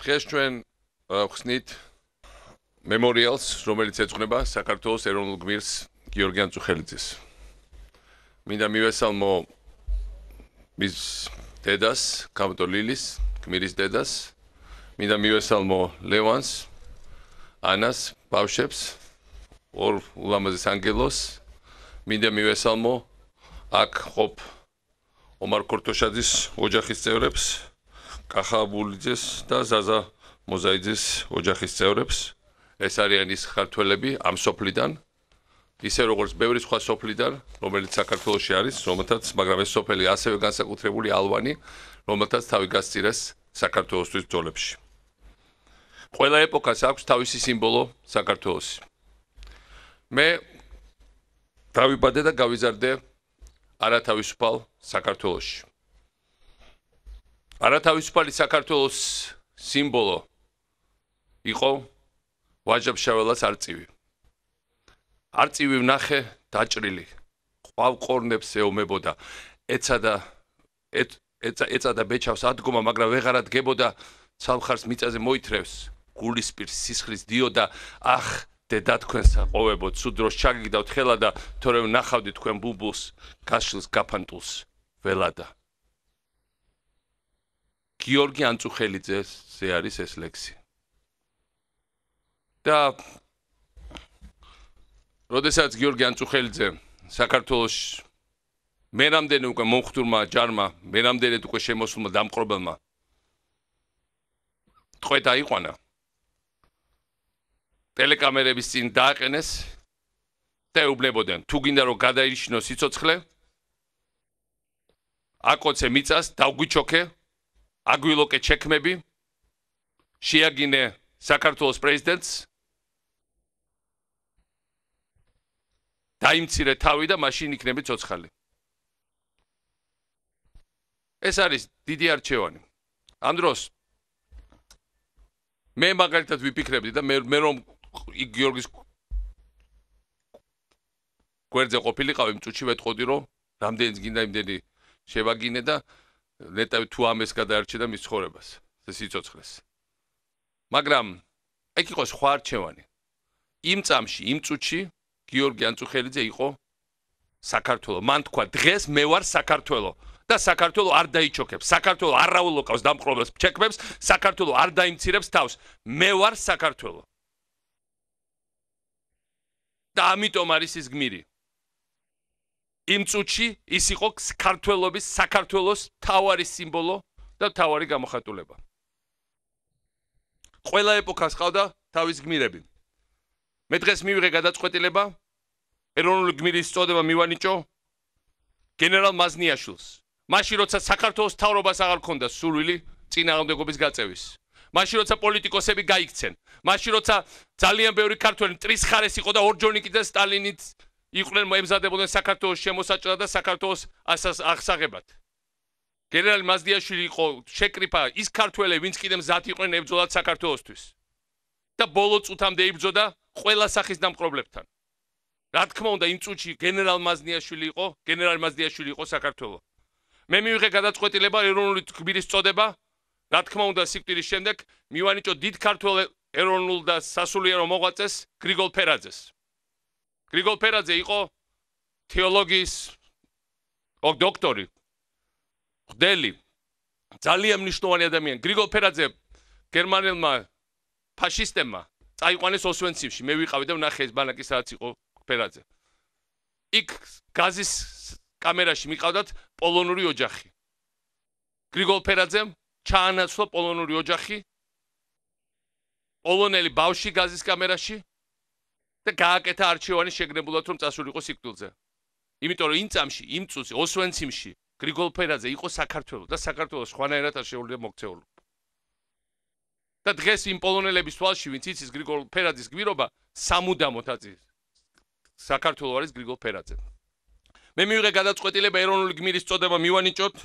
დღეს ჩვენ ვხსნით მემორიალს, რომელიც ეძღვნება საქართველოს ეროვნულ გმირს გიორგი ანწუხელიძეს. მინდა მივესალმო მის დედას, კამტო ლილის, გმირის დედას. მინდა მივესალმო ლევანს, ანას, ბავშვებს, ორ ულამაზეს ანგელოს. მინდა მივესალმო აქ ხოფ ომარ კორტოშაძის ოჯახის წევრებს. კახაბულიძეს და ზაზა მოზაიძეს ოჯახის წევრებს. ეს არიან ის ხართველები ამ სოფლიდან. ისე როგორც ბევრი სხვა სოფლიდან, რომელიც საქართველოსში არის, რომელთაც მაგრამ ეს სოფელი ასევე განსაკუთრებული ალვანი, რომელთაც თავი გასწირეს საქართველოსთვის ძოლებში. ყველა ეპოქას აქვს თავისი სიმბოლო საქართველოსი. მე დავიბადე და გავიზარდე არათავისუფალ საქართველოში. არათავისუფალი საქართველოს სიმბოლო იყო ვაჟა ფშაველას არწივი არწივი ნახე დაჭრილი ყავყორნებს ეომებოდა ეცადა ეცა ეცადა ბეჭავს ადგომა მაგრამ ვეღარად გებოდა ცალხარს მიწაზე მოიტრევს გულისპირ სისხლის დიო და აх დედა თქვენ საყოვებო ცუდროს ჩაგიგდავთ ხელა და თორემ ნახავდი თქვენ ბუბულს გასშლის გაფანტულს ველადა გიორგი ანწუხელიძეზე არის ეს ლექსი. და როდესაც გიორგი ანწუხელიძე საქართველოში მერამდენე უკვე მომხდურმა ჯარმა, მერამდენე უკვე შემოსულმა დამყრობელმა თქვე დაიყვანა. ტელეკამერების წინ დააყენეს და უბლებოდნენ, თუ გინდა რომ გადაიშნო სიცოცხლე აკოცე მიწას, დაგვიჩოქე აგვილოკე ჩექმები შეაგინე საქართველოს პრეზიდენტს დაიმცირე თავი და მაშინ იქნება ცოცხალი ეს არის დიდი არჩევანი ამ დროს მე მაგალითად ვიფიქრებდი და მე მე რომ გიორგის გვერდზე ყოფილიყავი მწუჩივეთ ყოდი რომ რამდენიც გინდა იმდენი შევაგინე და ნეტავ თუ ამეს გადაარჩე და მის ცხოვებას ეს სიცოცხლეს მაგრამ ეგ იყო სხვა არჩევანი იმ წამში იმ წუთში გიორგი ანწუხელიძე იყო საქართველოს მან თქვა დღეს მე ვარ საქართველოს და საქართველოს არ დაიჩოქებს საქართველოს არ აულოკავს დამყრობლებს ჩეკებს საქართველოს არ დაიმცირებს თავს მე ვარ საქართველოს და ამიტომ არის ის გმირი იმ წუთში ის იყო საქართველოს საქართველოს თავარი სიმბოლო და თავარი გამოხატულება. ყველა ეპოქას ყავდა თავის გმირები. მე დღეს მივიღე გადაწყვეტილება ეროვნული გმირის წოდება მივანიჭო გენერალ მაზნიაშვილს. მაშინ როცა საქართველოს თავრობას აღარ ქონდა სურვილი წინააღმდეგობის გაწევის. მაშინ როცა პოლიტიკოსები გაიქცნენ, მაშინ როცა ძალიან ბევრი ქართველი მტრის ხარეს იყო და ორჯონიკიძე სტალინის იყვნენ მოემზადებოდნენ საქართველოს შემოსაჭრა და საქართველოს აღსაღებად. გენერალ მაზდიაშვილი იყო შეკრიფა ის ქართველი, ვინც კიდე მზად იყვნენ ებრძოლათ საქართველოსთვის. და ბოლო წუთამდე იბრძოდა ყველა სახის დამპყრობლებთან. რა თქმა უნდა, იმ წუთში გენერალ მაზნიაშვილი იყო, გენერალ მაზდიაშვილი იყო საქართველო. მე მივიღე გადაწყვეტილება ეროვნული გმირის წოდება. რა თქმა უნდა, სიკვდილის შემდეგ მივანიჭო დიდ ქართველ ეროვნულ და სასულიერო მოღვაწეს გრიგოლ ფერაძეს. გრიგოლ ფერაძე იყო თეოლოგიის დოქტორი დელი ძალიან მნიშვნელოვანი ადამიანი გრიგოლ ფერაძე გერმანელმა ფაშისტებმა წაიყვანეს ოსვენციმში მე ვიყავი და ნახე ეს ბანაკი სადაც იყო ფერაძე იქ გაზის კამერაში მიყავდათ პოლონური ოჯახი გრიგოლ ფერაძემ ჩაანაცვლა პოლონური ოჯახი პოლონელი ბავში გაზის კამერაში და გააკეთა არქივანის შეგნებულად რომ წასულიყო სიკვდილზე. იმიტომ რომ იმ წამში, იმ წუთში ოსვენციმში გრიგოლ ფერაძე იყო საქართველოს და საქართველოს ხვანაერად არ შეუძლია მოქცეულიყო. და დღეს იმ პოლონელების თვალში ვინც იცის გრიგოლ ფერაძის გმირობა სამუდამოდ აწის საქართველოს არის გრიგოლ ფერაძე. მე მივიღე გადაწყვეტილება ეროვნული გმირის წოდება მივანიჭოთ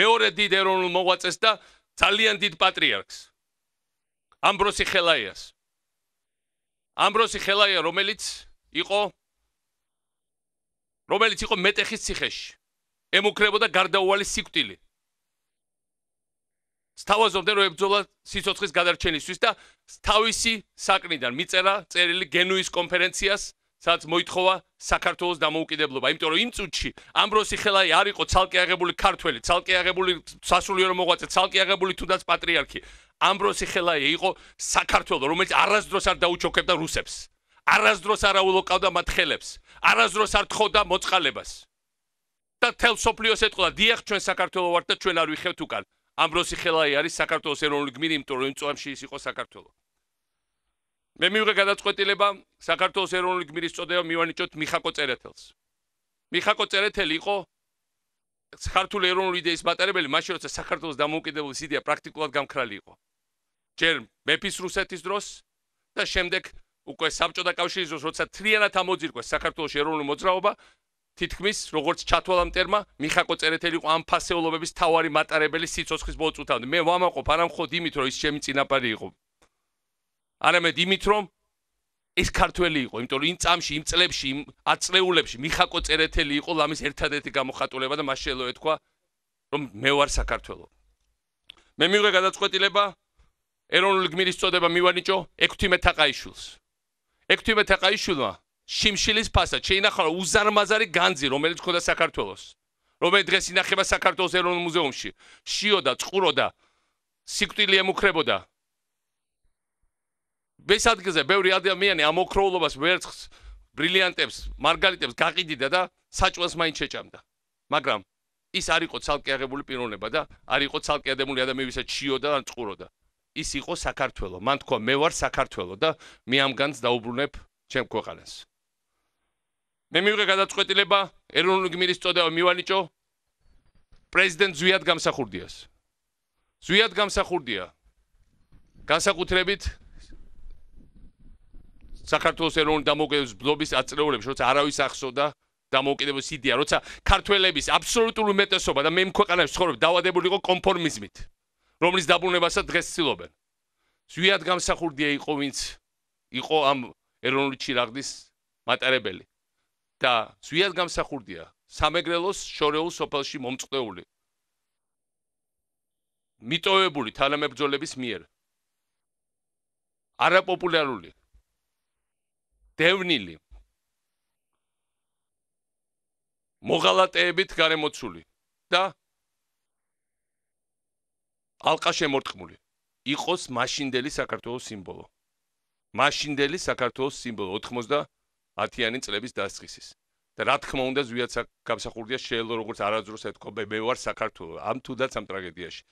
მეორე დიდ ეროვნულ მოღვაწეს და ძალიან დიდ პატრიარქს. ამბროსი ხელაიას ამბროსი ხელაია რომელიც იყო რომელიც იყო მეტეხის ციხეში ემუქრებოდა გარდაუვალი სიკვდილი სთავაზობდნენ რომ ებძოლა სიცოცხლის გადარჩენისთვის და თავისი საკნიდან მიწერა წერილი გენუის კონფერენციას სადაც მოითხოვა საქართველოს დამოუკიდებლობა იმიტომ რომ იმ წუთში ამბროსი ხელაი არ იყო ცალკე აღებული ქართველი ცალკე აღებული სასულიერო მოღვაწე ცალკე აღებული თუნდაც პატრიარქი ამბროსი ხელაი იყო საქართველოს რომელიც არასდროს არ დაუჩოქებდა რუსებს არასდროს არ აულოკავდა მათ ხელებს არასდროს არ თხოვდა მოწყალებას და თელსოფლიოს ეთყოლა დიახ ჩვენ საქართველოს ვართ და ჩვენ არ ვიხევთ უკან ამბროსი ხელაი არის საქართველოს ეროვნული გმირი იმიტომ რომ წوامში ის იყო საქართველოს მე მივიღე გადაწყვეტილება საქართველოს ეროვნული გმირის წოდება მივანიჭოთ მიხაკო წერეთელს მიხაკო წერეთელი იყო საქართველოს ეროვნული იდეის მატარებელი მაშინ როცა საქართველოს დამოუკიდებლობის იდეა პრაქტიკულად გამქრალი იყო ჯერ მეფის რუსეთის დროს და შემდეგ უკვე საბჭოთა კავშირის დროს როცა თლიანად ამოძირკვეს საქართველოს ეროვნული მოძრაობა თითქმის როგორც ჩათვალა მტერმა მიხაკო წერეთელი ყო ამ ფასეულობების თავარი მატარებელი სიცოცხლის ბოლწუთამდე მე ვამაყობ არამხოლოდ იმით რომ ის ჩემი წინაპარი იყო არამედ იმით რომ ეს ქართველი იყო იმიტომ რომ იმ წამში იმ წლებში იმ აწლეულებში მიხაკო წერეთელი იყო ლამის ერთადერთი გამოხატულება და მას შეიძლება ეთქვა რომ მე ვარ საქართველო მე მიიღე გადაწყვეტილება ეროვნული გმირის წოდება მივანიჭო ექვთიმე თაყაიშვილს. ექვთიმე თაყაიშვილმა შიმშილის ფასად შეინახა უზარმაზარი განძი, რომელიც ხოდა საქართველოს. რომელიც დღეს ინახება საქართველოს ეროვნულ მუზეუმში. შიოდა, წყუროდა, სიკვდილი ემუქრებოდა. ეს ადგილზე ბევრი ადამიანი ამ ოქროულობას ვერცხს, ბრილიანტებს, მარგალიტებს გაყიდიდა და საჭველს მაინც შეჭამდა. მაგრამ ის არ იყო ცალკე აღებული პიროვნება და არ იყო ცალკე ადამიანი ვისაც შიოდა და წყუროდა. ის იყო საქართველო. მან თქვა მე ვარ საქართველო და მე ამგანს დაუბრუნებ ჩემ ქვეყანას. მე მივიღე გადაწყვეტილება ეროვნული გმირის წოდება მივანიჭო პრეზიდენტ ზვიად გამსახურდიას. ზვიად გამსახურდია. განსაკუთრებით საქართველოს ეროვნული დამოუკიდებლობის აწრეულებს, როცა არავის ახსო და დამოუკიდებლობის იდეა, როცა ქართველების აბსოლუტური უმეტესობა და მე მქვეყანაში ცხოვრობ დავადებული იყო კონფორმიზმით. რომლის დაბრუნებასაც დღეს ცდილობენ. ზვიად გამსახურდია იყო ვინც იყო ამ ეროვნული ჩირაღდის მატარებელი და ზვიად გამსახურდია სამეგრელოს შორეულ სოფელში მომწყდეული მიტოვებული თანამებრძოლების მიერ არაპოპულარული დევნილი მოღალატეებით გარემოცული და ალყა შემორტყმული იყოს მაშინდელი საქართველოს სიმბოლო მაშინდელი საქართველოს სიმბოლო 90-იანი წლების დასწრისის და რა თქმა უნდა ზვიად გამსახურდია შეელო როგორც არაძროს ეთქობა მე ვარ საქართველო ამ თუ და სამ ტრაგედიაში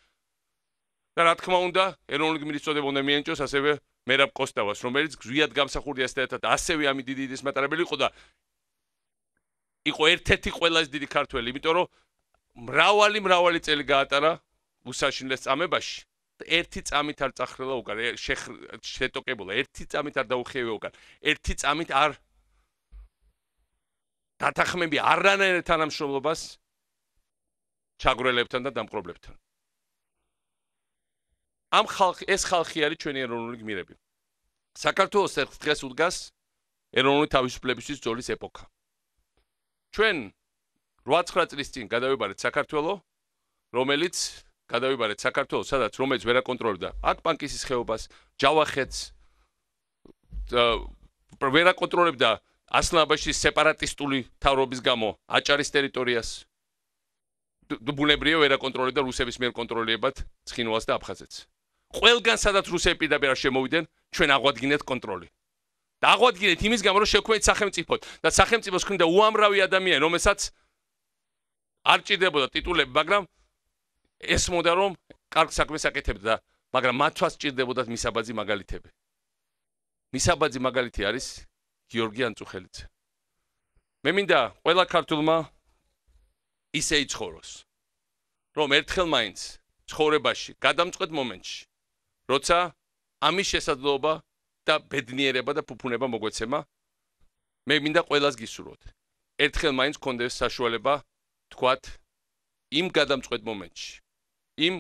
და რა თქმა უნდა ეროვნული გმირის წოდება უნდა მიენიჭოს ასევე მერაბ კოსტავას რომელიც ზვიად გამსახურდია ერთად ასევე ამი დიდი დიდის მატარებელი იყო და იყო ერთ-ერთი ყველაზე დიდი ქართველი იმიტომ რომ მრავალი მრავალი წელი გაატარა უსაშინლეს წამებაში ერთი წამით არ წახრელა უკან შეტოკებულა ერთი წამით არ დაუხიევე უკან ერთი წამით არ დათახმები არანაირ თანამშრომლობას ჩაგრელებთან და დამყრობლებთან ამ ხალხი ეს ხალხი არის ჩვენი ეროვნული გმირები საქართველოს დღეს უდგას ეროვნული თავისუფლებისთვის ბრძოლის ეპოქა ჩვენ 8-9 წლის წინ გადავიბარეთ საქართველოს რომელიც გადავიბარეთ საქართველოს, სადაც რომელიც ვერ აკონტროლებდა აქ პანკისის ხეობას, ჯავახეთს ვერ აკონტროლებდა ასლანაბაშის სეპარატისტული თავრობის გამო აჭარის ტერიტორიას დუბუნებრიო ვერ აკონტროლებდა რუსების მიერ კონტროლირებად ცხინვალს და აფხაზეთს. ყველგან სადაც რუსები პირდაპირ შემოვიდნენ, ჩვენ აღვადგინეთ კონტროლი. და აღვადგინეთ იმის გამო რომ შექმნით სახელმწიფოთ და სახელმწიფოს ქმნიდა უამრავი ადამიანი, რომელსაც არ ჭირდებოდა ტიტულები, მაგრამ ესმოდა რომ კარგ საქმეს აკეთებდა, მაგრამ მათვას ჭირდებოდა მისაბაძი მაგალითები. მისაბაძი მაგალითი არის გიორგი ანწუხელიძე. მე მინდა ყველა ქართულმა ისე იცხოვროს, რომ ერთხელ მაინც ცხოვრებაში გადამწყვეტ მომენტში, როცა ამის შესაძლებობა და ბედნიერება და ფუფუნება მოგვეცემა, მე მინდა ყველას გისურვოთ. ერთხელ მაინც კონდეს საშუალება თქვათ იმ გადამწყვეტ მომენტში, იმ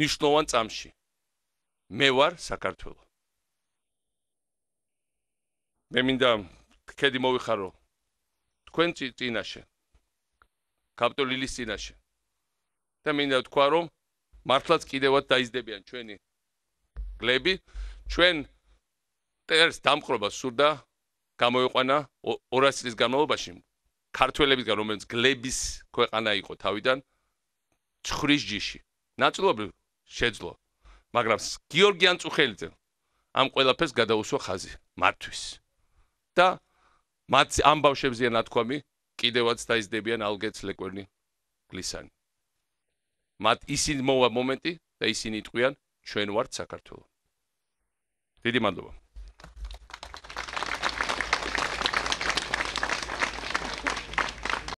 ნიშნოვან წამში მე ვარ საქართველო მე მინდა ქედი მოвихარო თქვენ წინაშე კაპტოლილის წინაშე და მინდა თქვა რომ მართლაც კიდევაც დაიზდებიან ჩვენი გლები ჩვენ ეს დამყრობა სურდა გამოიყვანა 200 წლის განმავლობაში ქართველებისგან რომელიც გლების ქვეყანა იყო თავიდან ცხრის ჯიში ნაწილობრივ შეძლო მაგრამ გიორგიან წუხელიძე ამ ყველაფერს გადაუსვა ხაზი მართვის და მათ ამ ბავშვებზე ნათქვამი კიდევაც დაიზდებიან ალგეთს ლეკვერნი გლისანი მათ ისინი მოვა მომენტი და ისინი იყვიან ჩვენ ვართ საქართველოს დიდი მადლობა